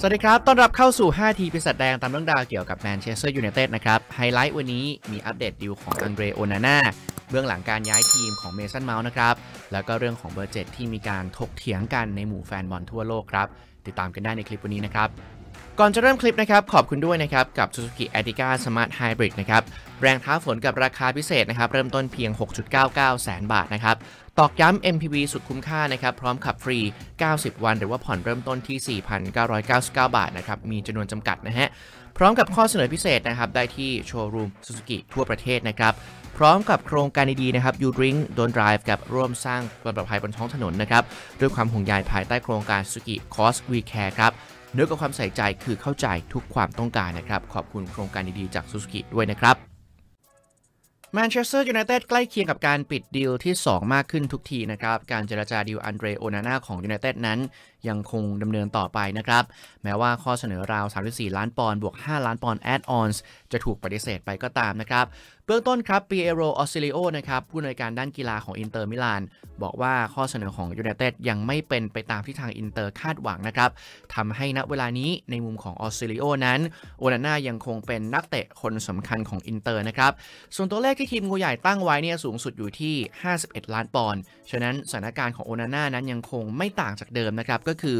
สวัสดีครับ ต้อนรับเข้าสู่5ทีปัตว์แดงตามเรื่องดาวเกี่ยวกับแมนเชสเตอร์ยูไนเต็ดนะครับ ไฮไลท์วันนี้มีอัปเดตดิวของอังเดรโอนาน่าเบื้องหลังการย้ายทีมของเมสันเมาส์นะครับ แล้วก็เรื่องของเบอร์เจ็ดที่มีการถกเถียงกันในหมู่แฟนบอลทั่วโลกครับ ติดตามกันได้ในคลิปวันนี้นะครับก่อนจะเริ่มคลิปนะครับ ขอบคุณด้วยนะครับ กับ Suzuki a t i c a Smart Hybrid นะครับ แรงท้าฝนกับราคาพิเศษนะครับ เริ่มต้นเพียง 6.99 แสนบาทนะครับ ตอกย้ำ MPV สุดคุ้มค่านะครับ พร้อมขับฟรี 90 วัน หรือว่าผ่อนเริ่มต้นที่ 4,999 บาทนะครับ มีจำนวนจำกัดนะฮะ พร้อมกับข้อเสนอพิเศษนะครับ ได้ที่โชว์รูม Suzuki ทั่วประเทศนะครับพร้อมกับโครงการดีๆนะครับ You Drink Don't Drive กับร่วมสร้างความปลอดภัยบนท้องถนนนะครับด้วยความห่วงใยภายใต้โครงการ Suzuki Cost We Care ครับเนื้อกับความใส่ใจคือเข้าใจทุกความต้องการนะครับ ขอบคุณโครงการดีๆจากซูซูกิด้วยนะครับแมนเชสเตอร์ยูไนเต็ดใกล้เคียงกับการปิดดีลที่ 2 มากขึ้นทุกทีนะครับ การเจรจาดีลอันเดรโอนาน่าของยูไนเต็ดนั้นยังคงดำเนินต่อไปนะครับ แม้ว่าข้อเสนอราว 34 ล้านปอนด์บวก 5 ล้านปอนด์แอดออนส์จะถูกปฏิเสธไปก็ตามนะครับเบื้องต้นครับปีเอโรออสซิลิโอนะครับผู้อำนวยการด้านกีฬาของอินเตอร์มิลาน บอกว่าข้อเสนอของยูไนเต็ดยังไม่เป็นไปตามที่ทางอินเตอร์คาดหวังนะครับทำให้ณเวลานี้ในมุมของออสซิลิโอนั้นโอนาน่ายังคงเป็นนักเตะคนสำคัญของอินเตอร์นะครับส่วนตัวเลขที่ทีมงูใหญ่ตั้งไว้เนี่ยสูงสุดอยู่ที่ 51 ล้านปอนด์ฉะนั้นสถานการณ์ของโอนาน่านั้นยังคงไม่ต่างจากเดิมนะครับก็คือ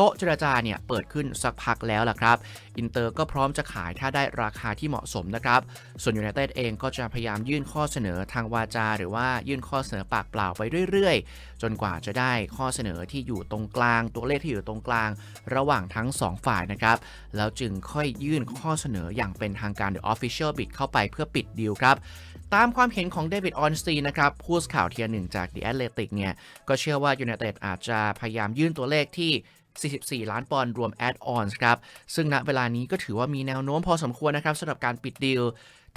โต๊ะเจรจาเนี่ยเปิดขึ้นสักพักแล้วล่ะครับ อินเตอร์ก็พร้อมจะขายถ้าได้ราคาที่เหมาะสมนะครับ ส่วนยูไนเต็ดเองก็จะพยายามยื่นข้อเสนอทางวาจา หรือว่ายื่นข้อเสนอปากเปล่าไปเรื่อยๆ จนกว่าจะได้ข้อเสนอที่อยู่ตรงกลาง ตัวเลขที่อยู่ตรงกลางระหว่างทั้ง 2 ฝ่ายนะครับ แล้วจึงค่อยยื่นข้อเสนออย่างเป็นทางการหรือ official b i ดเข้าไปเพื่อปิดดีลครับตามความเห็นของเดวิดออนสตีนะครับผู้สข่าวเทียหนึ่งจาก The Athletic เนี่ยก็เชื่อว่ายูไนเต็ดอาจจะพยายามยื่นตัวเลขที่ 44 ล้านปอนด์รวมแอดออนส์ครับซึ่งณเวลานี้ก็ถือว่ามีแนวโน้มพอสมควรนะครับสำหรับการปิดดีล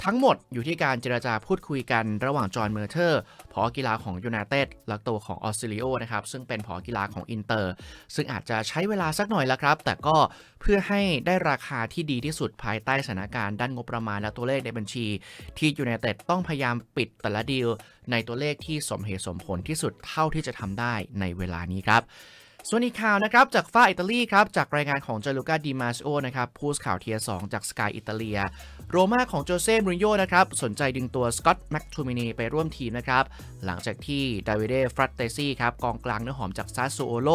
ทั้งหมดอยู่ที่การเจราจาพูดคุยกันระหว่างจอห์นเมอร์เทอร์ผอ กีฬาของยูไนเต็ดและตัวของออสซิลิโอนะครับ ซึ่งเป็นผอ กีฬาของอินเตอร์ ซึ่งอาจจะใช้เวลาสักหน่อยละครับ แต่ก็เพื่อให้ได้ราคาที่ดีที่สุดภายใต้สถานการณ์ด้านงบประมาณและตัวเลขในบัญชี ที่ยูไนเต็ดต้องพยายามปิดแต่ละดีลในตัวเลขที่สมเหตุสมผลที่สุดเท่าที่จะทำได้ในเวลานี้ครับส่วนอีกข่าวนะครับจากฝ้าอิตาลีครับจากรายงานของเจลูกาดีมาสโอนะครับผู้ข่าวเทียสองจากสกายอิตาเลียโรม่าของโจเซ่มริโญนะครับสนใจดึงตัวสกอตต์แม็กทูมินีไปร่วมทีมนะครับหลังจากที่ดาวิเดฟรัตเตซี่ครับกองกลางเนื้อหอมจากซาสโซโล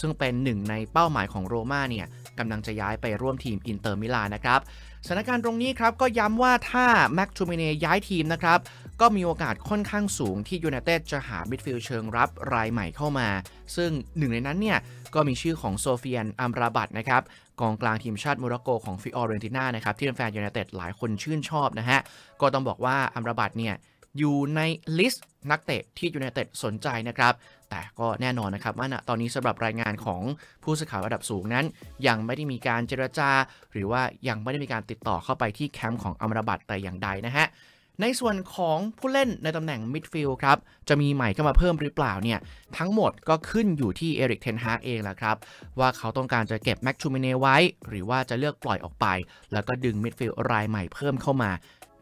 ซึ่งเป็นหนึ่งในเป้าหมายของโรม่าเนี่ยกำลังจะย้ายไปร่วมทีมอินเตอร์มิลานนะครับสถานการณ์ตรงนี้ครับ ก็ย้ำว่าถ้าแม็กทูมิเนย้ายทีมนะครับ ก็มีโอกาสค่อนข้างสูงที่ยูไนเต็ดจะหามิดฟิลด์เชิงรับรายใหม่เข้ามา ซึ่งหนึ่งในนั้นเนี่ย ก็มีชื่อของโซเฟียนอัมราบัตนะครับกองกลางทีมชาติโมร็อกโกของฟิออเรนติน่านะครับ ที่แฟนยูไนเต็ดหลายคนชื่นชอบนะฮะ ก็ต้องบอกว่าอัมราบัตเนี่ย อยู่ในลิสต์นักเตะที่ยูไนเต็ดสนใจนะครับแต่ก็แน่นอนนะครับ ว่าตอนนี้สำหรับรายงานของผู้สื่อข่าวระดับสูงนั้น ยังไม่ได้มีการเจรจา หรือว่ายังไม่ได้มีการติดต่อเข้าไปที่แคมป์ของอัมราบัตแต่อย่างใดนะฮะ ในส่วนของผู้เล่นในตำแหน่งมิดฟิลด์ครับ จะมีใหม่เข้ามาเพิ่มหรือเปล่าเนี่ย ทั้งหมดก็ขึ้นอยู่ที่เอริกเทนฮาเองแหละครับ ว่าเขาต้องการจะเก็บแม็กชูมิเนไว้ หรือว่าจะเลือกปล่อยออกไป แล้วก็ดึงมิดฟิลด์รายใหม่เพิ่มเข้ามา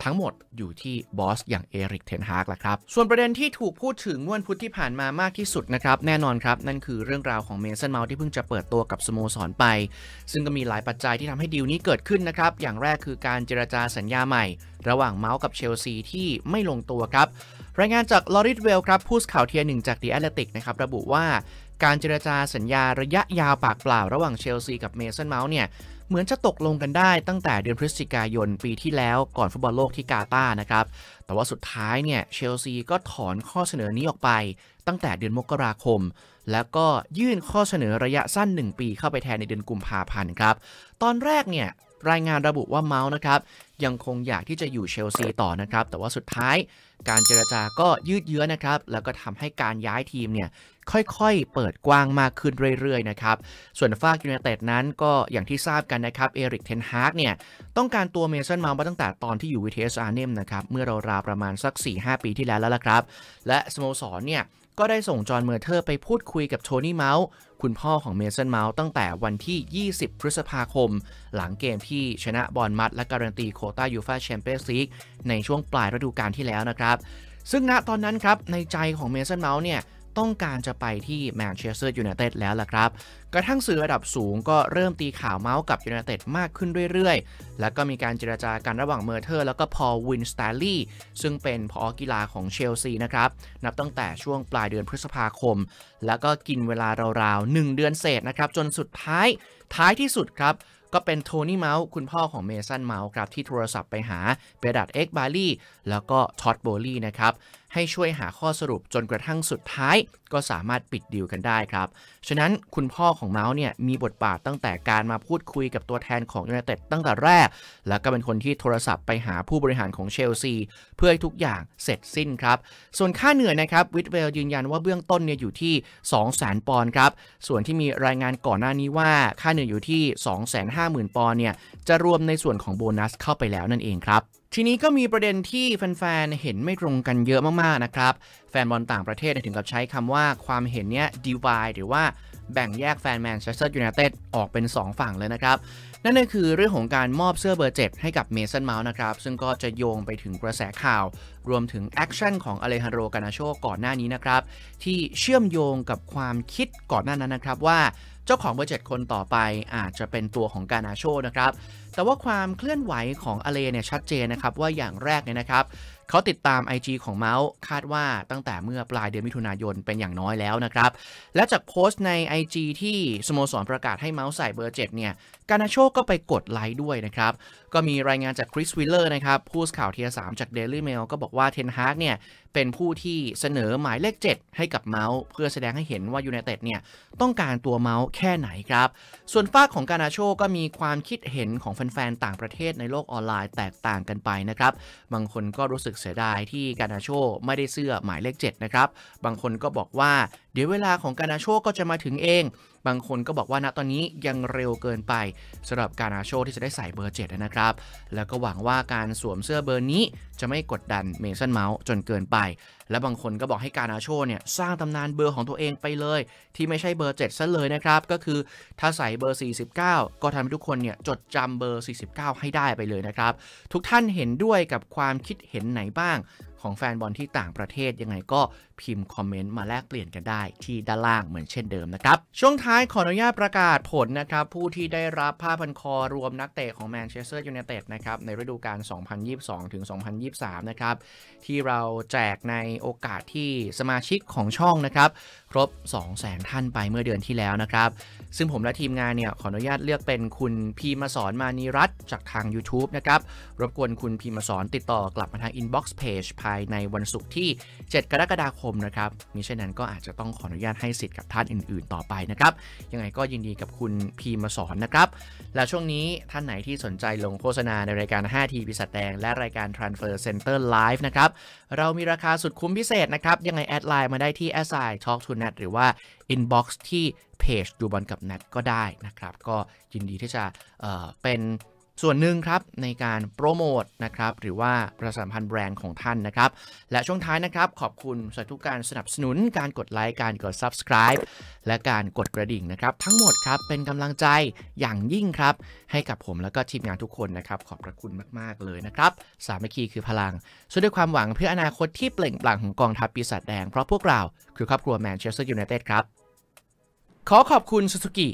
ทั้งหมดอยู่ที่บอสอย่างเอริกเทนฮากแหละครับ ส่วนประเด็นที่ถูกพูดถึงวันพุธที่ผ่านมามากที่สุดนะครับ แน่นอนครับ นั่นคือเรื่องราวของเมสันเมาที่เพิ่งจะเปิดตัวกับสโมสรไป ซึ่งก็มีหลายปัจจัยที่ทำให้ดีลนี้เกิดขึ้นนะครับ อย่างแรกคือการเจรจาสัญญาใหม่ ระหว่างเมาส์กับเชลซีที่ไม่ลงตัวครับ รายงานจากลอริสเวลครับผู้สข่าวเทียหนึ่งจากดีแอตเลติกนะครับระบุว่าการเจรจาสัญญาระยะยาวปากเปล่า ระหว่างเชลซีกับเมสันเมาส์เนี่ยเหมือนจะตกลงกันได้ตั้งแต่เดือนพฤศจิกายนปีที่แล้วก่อนฟุตบอลโลกที่กาตาร์นะครับ แต่ว่าสุดท้ายเนี่ยเชลซีก็ถอนข้อเสนอนี้ออกไปตั้งแต่เดือนมกราคม แล้วก็ยื่นข้อเสนอระยะสั้น 1 ปีเข้าไปแทนในเดือนกุมภาพันธ์ครับตอนแรกเนี่ยรายงานระบุว่าเมาส์นะครับ ยังคงอยากที่จะอยู่เชลซีต่อนะครับแต่ว่าสุดท้ายการเจรจาก็ยืดเยื้อนะครับ แล้วก็ทำให้การย้ายทีมเนี่ย ค่อยๆ เปิดกว้างมากขึ้นเรื่อยๆนะครับ ส่วนฟากยูเนเต็ดนั้นก็อย่างที่ทราบกันนะครับเอริกเทนฮาร์กเนี่ย ต้องการตัวเมสันมาตั้งแต่ตอนที่อยู่วิเทสอาร์เนมนะครับ เมื่อราวๆประมาณสัก 4-5 ปีที่แล้วแล้วละครับ และสโมสรเนี่ย ก็ได้ส่งจอห์นเมอร์เทอร์ไปพูดคุยกับโทนี่เมาส์ คุณพ่อของเมสันเมาส์ตั้งแต่วันที่20 พฤษภาคม หลังเกมที่ชนะบอลมัด และการันตีโคต้ายูฟาแชมเปี้ยนส์ลีกในช่วงปลายฤดูกาลที่แล้วนะครับครับซึ่งณตอนนั้นครับ ในใจของเมสันเมาส์เนี่ย ต้องการจะไปที่แมนเชสเตอร์ยูไนเต็ดแล้วล่ะครับ กระทั่งสื่อระดับสูง ก็เริ่มตีข่าวเมาส์กับยูไนเต็ดมากขึ้นเรื่อยๆ แล้วก็มีการเจราจากันระหว่างเมอร์เทอร์ แล้วก็พอวินสตลลี่ซึ่งเป็นพอกีฬาของเชลซีนะครับ นับตั้งแต่ช่วงปลายเดือนพฤษภาคม แล้วก็กินเวลาราวๆ1 เดือนเศษนะครับ จนสุดท้ายท้ายที่สุดครับก็เป็นโทนี่เมาส์คุณพ่อของเมสันเมาส์ครับที่โทรศัพท์ไปหาเบดัตเอ็กบาลี่แล้วก็ท็อตโบลี่นะครับให้ช่วยหาข้อสรุปจนกระทั่งสุดท้าย ก็สามารถปิดดีลกันได้ครับ ฉะนั้นคุณพ่อของเมาส์เนี่ยมีบทบาทตั้งแต่การมาพูดคุยกับตัวแทนของยูไนเต็ดตั้งแต่แรก แล้วก็เป็นคนที่โทรศัพท์ไปหาผู้บริหารของเชลซี เพื่อให้ทุกอย่างเสร็จสิ้นครับ ส่วนค่าเหนื่อยนะครับวิทเวลยืนยันว่าเบื้องต้นเนี่ยอยู่ที่ 2 0 0 0 0 0 ปอนด์ครับ ส่วนที่มีรายงานก่อนหน้านี้ว่าค่าเหนื่อยอยู่ที่2 5 0 0 0 0 ปอนด์เนี่ยจะรวมในส่วนของโบนัสเข้าไปแล้วนั่นเองครับทีนี้ก็มีประเด็นที่แฟนๆ เห็นไม่ตรงกันเยอะมากๆ นะครับ แฟนบอลต่างประเทศถึงกับใช้คำว่าความเห็นเนี้ย divide หรือว่าแบ่งแยกแฟนแมนเชสเตอร์ยูไนเต็ดออกเป็น 2 ฝั่งเลยนะครับ นั่นก็คือเรื่องของการมอบเสื้อเบอร์เจ็ดให้กับเมสันเมาส์นะครับ ซึ่งก็จะโยงไปถึงกระแสข่าวรวมถึงแอคชั่นของอเลฮันโรกานาโชก่อนหน้านี้นะครับที่เชื่อมโยงกับความคิดก่อนหน้านั้นนะครับว่าเจ้าของเบอร์เจ็ดคนต่อไปอาจจะเป็นตัวของกานาโชนะครับแต่ว่าความเคลื่อนไหวของอเลเนี่ยชัดเจนนะครับว่าอย่างแรกเนี่ยนะครับ เขาติดตาม IG ของเมาส์คาดว่าตั้งแต่เมื่อปลายเดือนมิถุนายนเป็นอย่างน้อยแล้วนะครับ และจากโพสต์ใน IG ที่สโมสรประกาศให้เมาส์ใส่เบอร์เจ็ดเนี่ย กานาโชก็ไปกดไลค์ด้วยนะครับ ก็มีรายงานจากคริสวิลเลอร์นะครับ ผู้สข่าวเทียสามจาก Daily Mail ก็บอกว่าเทนฮาร์กเนี่ยเป็นผู้ที่เสนอหมายเลข7 ให้กับเมาส์เพื่อแสดงให้เห็นว่ายูไนเต็ดเนี่ยต้องการตัวเมาส์แค่ไหนครับส่วนฝ้าของกานาโชก็มีความคิดเห็นของแแฟนๆต่างประเทศในโลกออนไลน์แตกต่างกันไปนะครับ บางคนก็รู้สึกเสียดายที่การาโชไม่ได้เสื้อหมายเลข7นะครับ บางคนก็บอกว่าเดี๋ยวเวลาของการาโชก็จะมาถึงเอง บางคนก็บอกว่าณตอนนี้ยังเร็วเกินไปสำหรับการาโชที่จะได้ใส่เบอร์7นะครับ แล้วก็หวังว่าการสวมเสื้อเบอร์นี้จะไม่กดดันเมสันเมาส์จนเกินไป และบางคนก็บอกให้การาโชเนี่ยสร้างตำนานเบอร์ของตัวเองไปเลย ที่ไม่ใช่เบอร์ 7ซะเลยนะครับ ก็คือถ้าใส่เบอร์ 49 ก็ทำให้ทุกคนเนี่ยจดจำเบอร์ 49 ให้ได้ไปเลยนะครับ ทุกท่านเห็นด้วยกับความคิดเห็นไหนบ้างของแฟนบอลที่ต่างประเทศยังไงก็พิมพ์คอมเมนต์มาแลกเปลี่ยนกันได้ที่ด้านล่างเหมือนเช่นเดิมนะครับ ช่วงท้ายขออนุญาตประกาศผลนะครับ ผู้ที่ได้รับผ้าพันคอรวมนักเตะของแมนเชสเตอร์ยูไนเต็ดนะครับ ในฤดูกาล 2022ถึง2023 นะครับ ที่เราแจกในโอกาสที่สมาชิกของช่องนะครับ ครบ 200,000 ท่านไปเมื่อเดือนที่แล้วนะครับ ซึ่งผมและทีมงานเนี่ยขออนุญาตเลือกเป็นคุณพีมาสอนมานีรัตจากทาง YouTube นะครับรบกวนคุณพีมาสอนติดต่อกลับมาทางอินบ็อกซ์เพจภายายในวันศุกร์ที่ 7 กรกฎาคมนะครับ มิเช่นนั้นก็อาจจะต้องขออนุญาตให้สิทธิ์กับท่านอื่นๆ ต่อไปนะครับ ยังไงก็ยินดีกับคุณพีมาสอนนะครับ และช่วงนี้ท่านไหนที่สนใจลงโฆษณาในรายการ5ทีพิสแดงและรายการ Transfer Center Live นะครับ เรามีราคาสุดคุ้มพิเศษนะครับ ยังไงแอดไลน์มาได้ที่ s i Talk to Net หรือว่า Inbox ที่เพจดูบอลกับแนทก็ได้นะครับ ก็ยินดีที่จะเเป็นส่วนหนึ่งครับ ในการโปรโมตนะครับหรือว่าประสานพันธ์แบรนด์ของท่านนะครับและช่วงท้ายนะครับขอบคุณสำหรับทุกการสนับสนุน การกดไลค์การกด subscribe และการกดกระดิ่งนะครับทั้งหมดครับเป็นกำลังใจอย่างยิ่งครับให้กับผมแล้วก็ทีมงานทุกคนนะครับขอบพระคุณมากๆเลยนะครับสามัคคีคือพลังสุดด้วยความหวังเพื่ออนาคตที่เปล่งปลั่งของกองทัพปีศาจแดงเพราะพวกเราคือครอบครัวแมนเชสเตอร์ยูไนเต็ดครับขอขอบคุณสุสกิ